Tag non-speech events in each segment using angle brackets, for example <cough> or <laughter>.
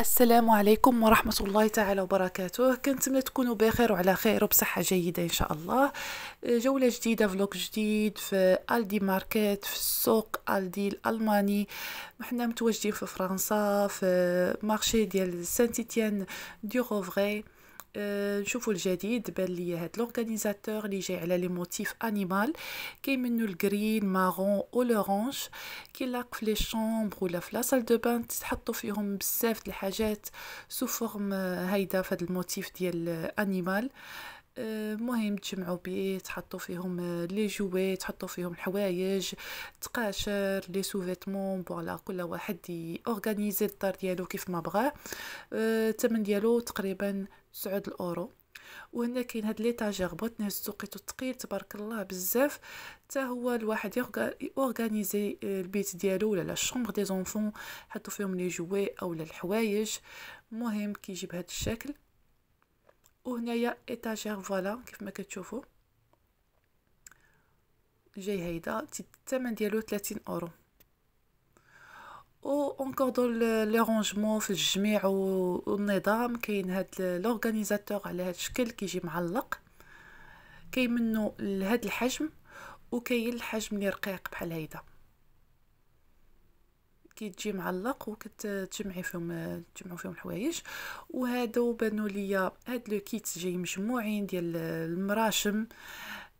السلام عليكم ورحمة الله تعالى وبركاته كنتمنى تكونوا بخير وعلى خير وبصحة جيدة إن شاء الله جولة جديدة فلوك جديد في ألدي ماركت في السوق ألدي الألماني نحن متواجدين في فرنسا في مارشي ديال سانتيتيان دي غوفغي نشوفوا euh, الجديد بان لي هاد لورغانيزاتور اللي جاي على لي موتيف انيمال كاين منو الجرين مارون او لورانج كيلاق في لي شومبر ولا في لاصال دو بان تحطوا فيهم بزاف د الحاجات سو فورم هايده في هاد الموتيف ديال انيمال المهم euh, تجمعوا بيه تحطوا فيهم لي جوي تحطوا فيهم الحوايج تقاشر لي سوفيتمون فوالا كل واحد يورغانيزي الدار ديالو كيف ما بغاه euh, الثمن ديالو تقريبا سعود الاورو وهنا كاين هاد ليتاجير بغيت نهزو سوقيتو ثقيل تبارك الله بزاف حتى هو الواحد يورغانيزي آه، البيت ديالو ولا لا شومبر دي زونفون حطو فيهم لي جوي اولا الحوايج المهم كيجي بهاد الشكل وهنايا ايطاجير فوالا كيف ما كتشوفوا جاي هيدا الثمن ديالو 30 اورو وانكور دو لي رونجمون في الجميع والنظام كاين هاد لورغانيزاتور على هاد الشكل كيجي معلق كاين منه لهاد الحجم وكاين الحجم اللي رقيق بحال هيدا تجي معلق وكتجمعي فيهم تجمعوا فيهم الحوايج وهادو بانوا ليا هاد لو كيت جاي مجموعين ديال المراشم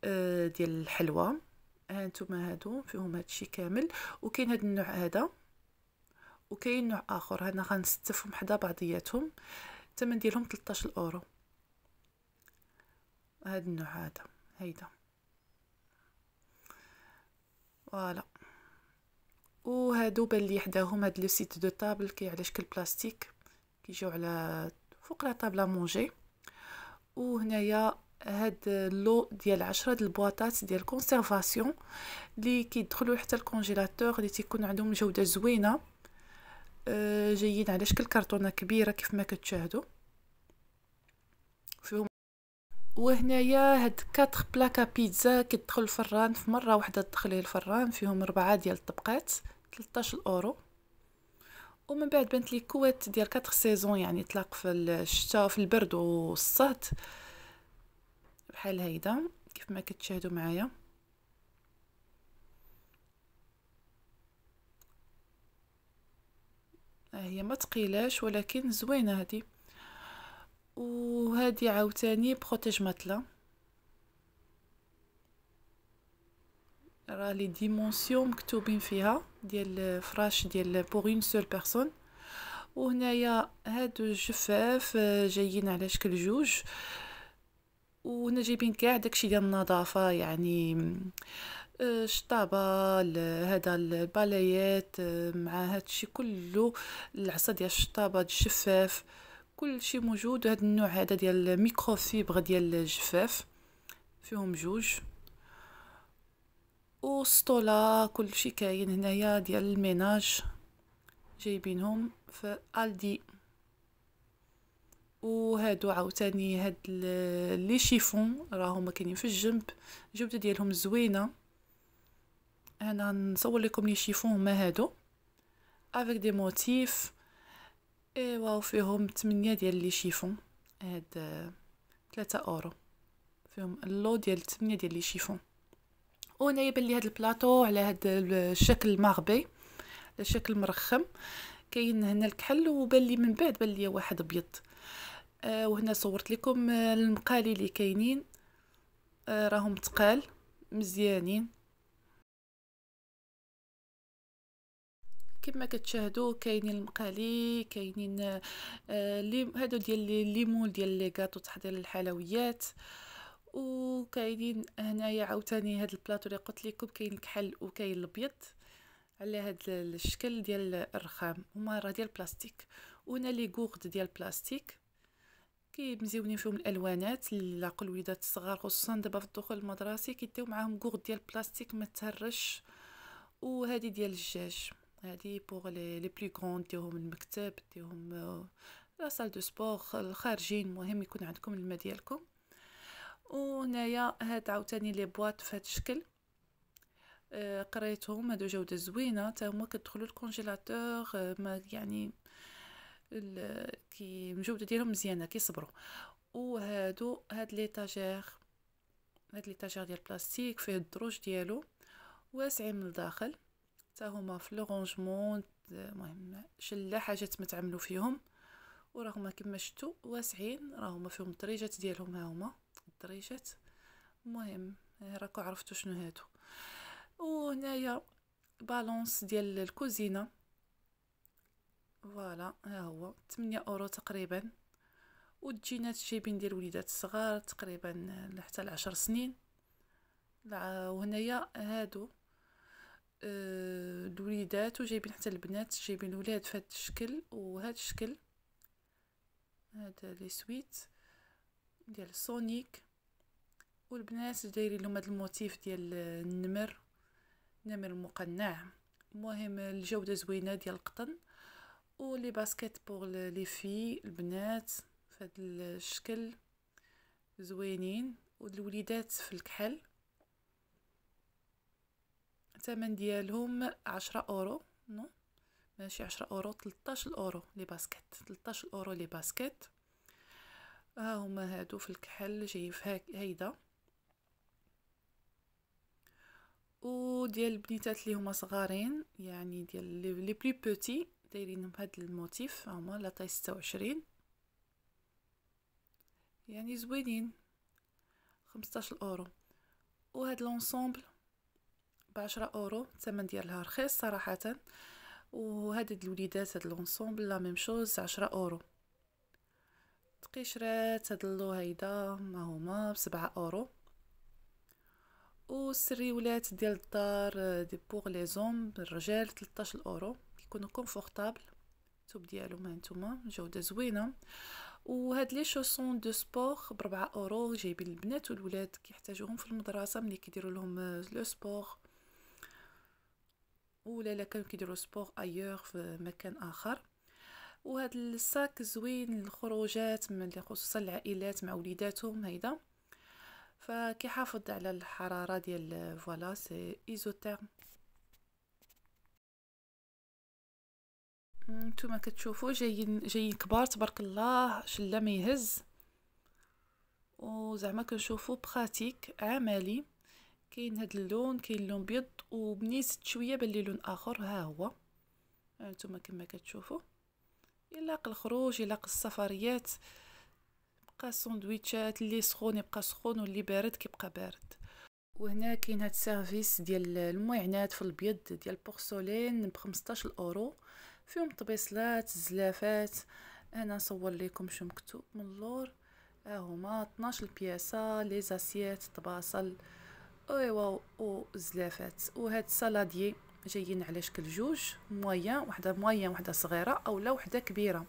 آه، ديال الحلوى هانتوما هادو فيهم هادشي كامل وكاين هاد النوع هذا وكاين نوع اخر هنا غنستفهم حدا بعضياتهم الثمن ديالهم 13 اورو هذا النوع هذا هيدا فوالا وهادو بان لي حداهم هاد لو سيت دو طابل كي على شكل بلاستيك كيجيو على فوق لا طابلا مونجي وهنايا هاد لو ديال عشرة ديال البواطات ديال كونسيرفاسيون لي كيدخلو حتى الكونجيلاتور لي تيكون عندهم جوده زوينه آه، جايين على شكل كرتونه كبيره كيف ما كتشاهدوا فيهم وهنايا هاد 4 بلاكا بيتزا كيدخل الفران في مره واحده تدخليه الفران فيهم اربعه ديال الطبقات 13 اورو ومن بعد بانت لي كوات ديال 4 سيزون يعني تلاق في الشتاء في البرد والصهد بحال هيدا كيف ما كتشاهدوا معايا هي ما تقيلاش ولكن زوينه هذه وهذه عاوتاني بروتيج ماتلا راه لي ديمونسيون مكتوبين فيها ديال فراش ديال بوغ اون سول بيرسون وهنايا هادو الجفاف آه، جايين على شكل جوج وهنا جايبين كاع داكشي ديال النظافه يعني الشطابه هذا البلايات مع هادشي كله العصا ديال الشطابه الجفاف كلشي موجود هاد النوع هذا ديال الميكرو فيبر ديال الجفاف فيهم جوج وسطولا كلشي كاين هنايا ديال الميناج جايبينهم في الدي وهادو عاوتاني هاد لي شيفون راهم كاينين في الجنب الجبده ديالهم زوينه انا نصور لكم لي شيفون هما هادو افيك دي موتيف ايوا فيهم 8 ديال لي شيفون هاد 3 اورو فيهم اللو ديال 8 ديال لي شيفون وانا يبان لي هاد البلاطو على هاد الشكل المغبي شكل مرخم كاين هنا الكحل وبان لي من بعد بان لي واحد ابيض آه وهنا صورت لكم آه، المقالي اللي كاينين آه راهم تقال مزيانين كما كتشاهدوا كاينين المقالي كاينين آه هادو ديال مول ديال لي غاتو تحضير الحلويات وكاينين هنايا عاوتاني هاد البلاطو اللي قلت لكم كاين الكحل وكاين الابيض على هاد الشكل ديال الرخام هما راه ديال البلاستيك وهنا لي غورد ديال البلاستيك كي مزيونين فيهم الالوانات العقل الوليدات الصغار خصوصا دابا في الدخول المدرسي كيديو معاهم غورد ديال البلاستيك ما تهرش وهذه ديال الجاج هذه بوغ لي بلو كرون ديهم المكتب ديهم لا سال دو سبور الخارجين مهم يكون عندكم الماء ديالكم وهنايا هاد عاوتاني لي بواط فهاد الشكل آه، قريتهم هادو جوده زوينه تا هما كتدخلوا الكونجيلاتور آه، ما يعني كي الجوده ديالهم مزيانه كيصبروا وهادو هاد ليطاجير هاد ليطاجير ديال البلاستيك فيه الدروج ديالو واسعين من الداخل حتى هما في لو رونجمون المهم شله حاجات ما تعملوا فيهم وراهما كما شفتوا واسعين راهما فيهم الدريجات ديالهم ها هما الدريجات المهم راكو عرفتوا شنو هادو وهنايا بالونس ديال الكوزينه فوالا ها هو 8 اورو تقريبا والجينات جايبين ديال وليدات الصغار تقريبا حتى ل 10 سنين وهنايا هادو آه، الوليدات وجايبين حتى البنات جايبين الولاد في هذا الشكل وهذا الشكل هذا لي سويت ديال سونيك والبنات دايرين لهم هذا الموتيف ديال النمر نمر مقنع المهم الجوده زوينه ديال القطن ولي باسكيت بور لي في البنات في هذا الشكل زوينين والوليدات في الكحل الثمن ديالهم 10 اورو نو ماشي 10 اورو 13 اورو لي باسكيت 13 اورو لي باسكيت ها هما هادو في الكحل جاي في هاك هيدا وديال البنيتات اللي هما صغارين يعني ديال لي لي بلي بوتي دايرينهم هاد الموتيف ها هما لا طاي 26 يعني زوينين 15 اورو وهاد لونسومبل بعشرة اورو الثمن ديالها رخيص صراحه وهاد الوليدات هاد لونسومبل لا ميم شوز عشرة اورو تقيشرات هاد هيدا ما هما بسبعة اورو والسريولات ديال الدار دي بوغ لي زوم الرجال 13 اورو كيكونوا كونفورطابل التوب ديالهم هانتوما جوده زوينه وهاد لي شوسون دو سبور بربعة اورو جايبين البنات والولاد كيحتاجوهم في المدرسه ملي كيديروا لهم آه، لو سبور ولا الا كانوا كيديروا سبور ايور في مكان اخر وهذا الساك زوين للخروجات خصوصا العائلات مع وليداتهم هيدا فكيحافظ على الحراره ديال فوالا سي ايزوتيرم نتوما كتشوفوا جايين جايين كبار تبارك الله شله ما يهز وزعما كنشوفوا براتيك عملي كاين هذا اللون كاين لون بيض وبني شويه بان لون اخر ها هو هانتوما آه، كما كتشوفوا يلاق الخروج يلاق السفريات بقى السندويتشات اللي سخون يبقى سخون واللي بارد كيبقى بارد وهنا كاين هاد السيرفيس ديال المعينات في البيض ديال بورسولين ب 15 اورو فيهم طبيصلات زلافات انا نصور لكم شو مكتوب من اللور ها هما 12 بياسه لي زاسيات طباصل ايوا وزلافات وهاد السالاديي جايين على شكل جوج مويان وحده مويان وحده صغيره اولا وحده كبيره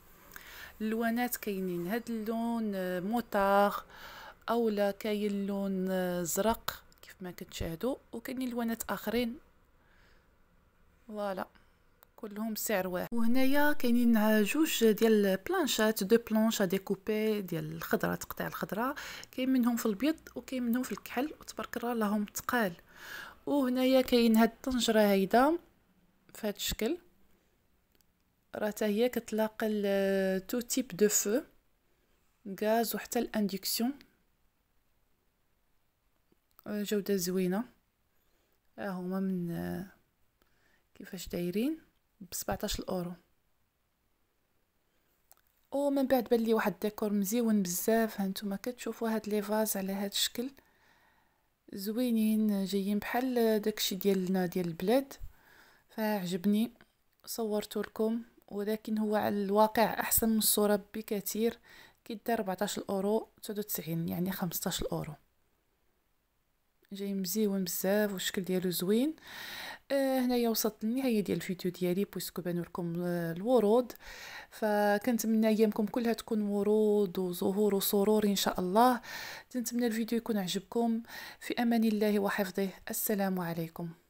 اللوانات كاينين هاد اللون آه، موتار اولا كاين لون آه، زرق كيف ما كتشاهدوا وكاينين لوانات اخرين فوالا كلهم سعر واحد وهنايا كاينين جوج ديال بلانشات دو بلونش ديكوبي ديال الخضره تقطع الخضره كاين منهم في البيض وكاين منهم في الكحل وتبارك الله راهم تقال وهنايا كاين هاد الطنجره في فهاد الشكل راه حتى هي كتلاقى <hesitation> تو تيب دو فو غاز وحتى الاندكسيون جوده زوينه ها هما من <hesitation> كيفاش دايرين ب 17 اورو ومن بعد بان لي واحد الديكور مزيون بزاف هانتوما كتشوفوا هاد لي فاز على هاد الشكل زوينين جايين بحال داكشي ديالنا ديال البلاد فعجبني صورته لكم ولكن هو على الواقع احسن من الصوره بكثير كيدار 14 اورو 99 يعني 15 اورو جاي مزيون بزاف والشكل ديالو زوين آه، هنايا وصلت للنهايه ديال الفيديو ديالي بوسكو بانوا لكم آه، الورود فكنتمنى ايامكم كلها تكون ورود وزهور وسرور ان شاء الله تنتمنى الفيديو يكون عجبكم في امان الله وحفظه السلام عليكم